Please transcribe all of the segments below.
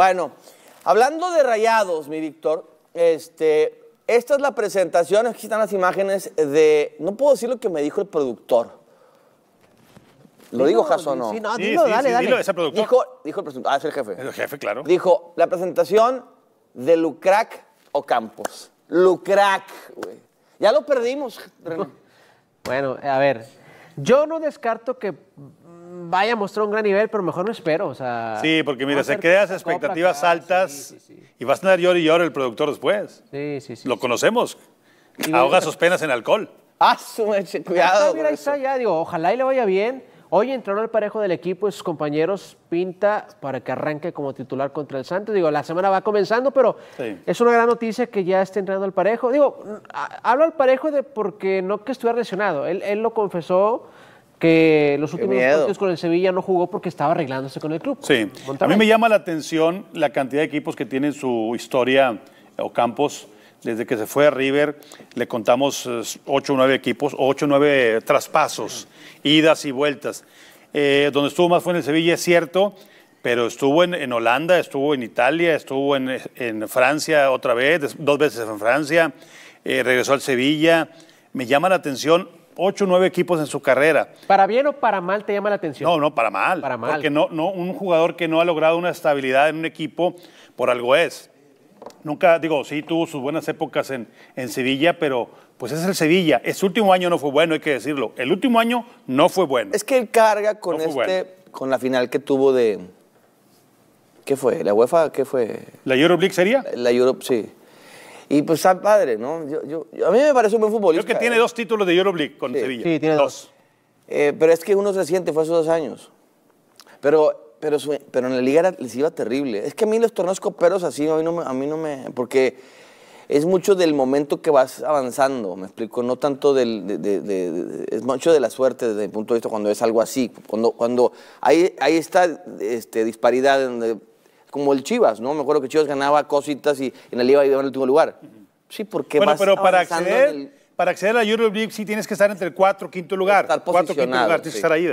Bueno, hablando de rayados, mi Víctor, este, esta es la presentación, aquí están las imágenes de, no puedo decir lo que me dijo el productor. ¿Lo digo, Jaso, no? Sí, no, sí, dale, sí, dale. ese productor. Dijo, dijo el productor, ah, es el jefe. el jefe, claro. Dijo, la presentación de Lucrac Ocampos. Lucrac, güey. Ya lo perdimos, Bueno, a ver, yo no descarto que vaya, mostró un gran nivel, pero mejor no espero. sí, porque mira, se creas expectativas altas y vas a tener llor y llor el productor después. Sí, sí, sí. Lo conocemos. Ahoga sus penas en alcohol. Ah, cuidado. Ah, mira, ya, ojalá y le vaya bien. Hoy entró al parejo del equipo y sus compañeros pinta para que arranque como titular contra el Santos. Digo, la semana va comenzando, pero es una gran noticia que ya esté entrando el parejo. Digo, hablo al parejo de porque no que estuviera lesionado. Él, él lo confesó que los últimos partidos con el Sevilla no jugó porque estaba arreglándose con el club. Sí, a mí me llama la atención la cantidad de equipos que tienen su historia eh, o campos. Desde que se fue a River, le contamos 8 eh, o 9 equipos, 8 o 9 traspasos, idas y vueltas. Eh, donde estuvo más fue en el Sevilla, es cierto, pero estuvo en, Holanda, estuvo en Italia, estuvo en, Francia otra vez, dos veces en Francia, regresó al Sevilla. Me llama la atención Ocho o nueve equipos en su carrera. ¿Para bien o para mal te llama la atención? No, no, para mal. Para mal. Porque no, no, un jugador que no ha logrado una estabilidad en un equipo, por algo es. Nunca, digo, sí tuvo sus buenas épocas en, en Sevilla, pero pues es el Sevilla. Ese último año no fue bueno, hay que decirlo. El último año no fue bueno. Es que él carga con este, con la final que tuvo de. ¿Qué fue? ¿La UEFA? ¿Qué fue? ¿La Euroleague sería? La, Euro... sí. Y pues está ah, padre, ¿no? a mí me parece un buen futbolista. Creo que tiene ¿eh? dos títulos de Euroblick con Sevilla. Sí, tiene dos. Eh, pero es que uno se reciente, fue hace dos años. Pero, pero, pero en la liga les iba terrible. Es que a mí los torneos coperos así, a mí no me, a mí no me porque es mucho del momento que vas avanzando, me explico, no tanto del, de, es mucho de la suerte desde mi punto de vista cuando es algo así, cuando, cuando hay, esta este, disparidad como el Chivas, ¿no? Me acuerdo que Chivas ganaba cositas y en el liga iba en el último lugar. Sí, porque bueno, vas pero para acceder, para acceder a la League sí tienes que estar entre el 4 y 5 lugar. Estar cuatro, quinto lugar, tienes que estar ahí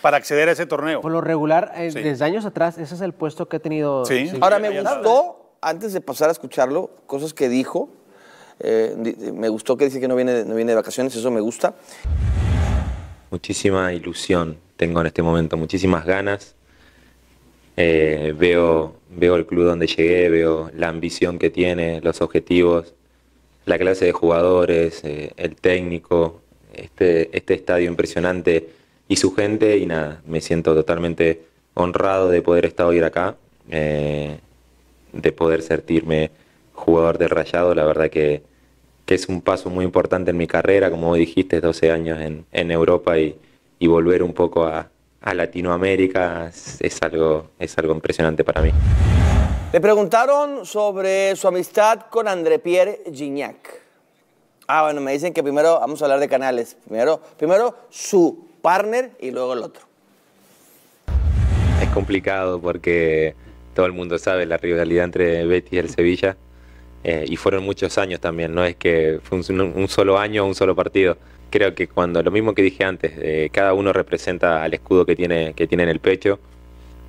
para acceder a ese torneo. Por lo regular, eh, desde años atrás, ese es el puesto que ha tenido. Sí. sí. Ahora, me gustó, antes de pasar a escucharlo, cosas que dijo. Eh, me gustó que dice que no viene, no viene de vacaciones, eso me gusta. Muchísima ilusión tengo en este momento, muchísimas ganas eh, veo, veo el club donde llegué, veo la ambición que tiene, los objetivos, la clase de jugadores, eh, el técnico, este, este estadio impresionante y su gente y nada, me siento totalmente honrado de poder estar hoy acá, eh, de poder sentirme jugador de rayado, la verdad que, que, es un paso muy importante en mi carrera, como dijiste, 12 años en, Europa y volver un poco a, a Latinoamérica es, algo, es algo impresionante para mí. Le preguntaron sobre su amistad con André Pierre Gignac. Ah, bueno, me dicen que primero vamos a hablar de canales. Primero, primero su partner y luego el otro. Es complicado porque todo el mundo sabe la rivalidad entre Betis y el Sevilla. Eh, y fueron muchos años también, no es que fue un, un solo año, un solo partido creo que cuando, lo mismo que dije antes, cada uno representa al escudo que tiene, que tiene en el pecho.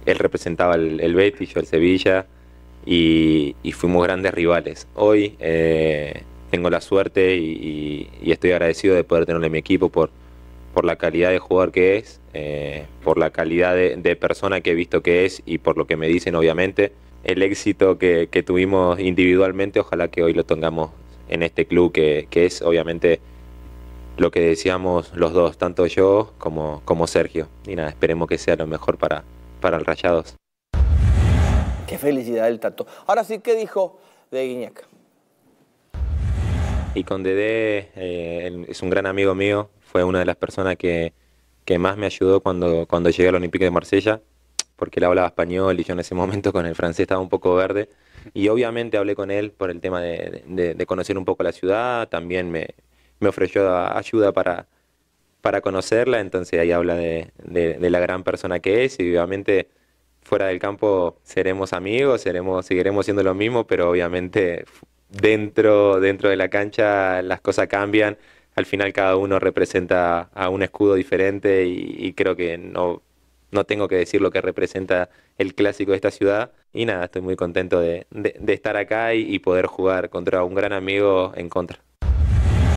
Él representaba el, Betis, yo el Sevilla, y, fuimos grandes rivales. Hoy eh, tengo la suerte y, estoy agradecido de poder tenerle en mi equipo por, por la calidad de jugador que es, eh, por la calidad de, persona que he visto que es y por lo que me dicen, obviamente. El éxito que, tuvimos individualmente, ojalá que hoy lo tengamos en este club, que, que es obviamente lo que decíamos los dos, tanto yo como, como Sergio. Y nada, esperemos que sea lo mejor para, para el Rayados. Qué felicidad el tanto. Ahora sí, ¿qué dijo de Guiñac? Y con Dede eh, es un gran amigo mío, fue una de las personas que, que más me ayudó cuando, cuando llegué al Olympique de Marsella, porque él hablaba español y yo en ese momento con el francés estaba un poco verde. Y obviamente hablé con él por el tema de, de, de conocer un poco la ciudad, también me, me ofreció ayuda para, para conocerla, entonces ahí habla de, la gran persona que es y obviamente fuera del campo seremos amigos, seremos, seguiremos siendo lo mismo, pero obviamente dentro, dentro de la cancha las cosas cambian, al final cada uno representa a un escudo diferente y, creo que no, no tengo que decir lo que representa el clásico de esta ciudad. Y nada, estoy muy contento de, estar acá y poder jugar contra un gran amigo en contra.